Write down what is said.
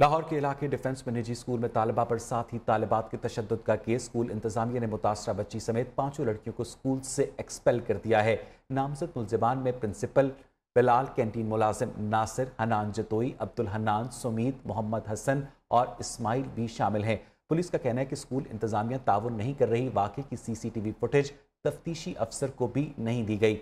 लाहौर के इलाके डिफेंस में निजी स्कूल में तालबा पर साथ ही तालबात के तशद का केस स्कूल इंतजामिया ने मुतासरा बच्ची समेत पांचों लड़कियों को स्कूल से एक्सपेल कर दिया है नामजद मुलजमान में प्रिंसिपल बिलाल कैंटीन मुलाजिम नासिर हनान जतोई अब्दुल हनान सुमीत मोहम्मद हसन और इस्माइल भी शामिल हैं पुलिस का कहना है कि स्कूल इंतजामिया ताउन नहीं कर रही वाकई की सीसीटीवी फुटेज तफ्तीशी अफसर को भी नहीं दी गई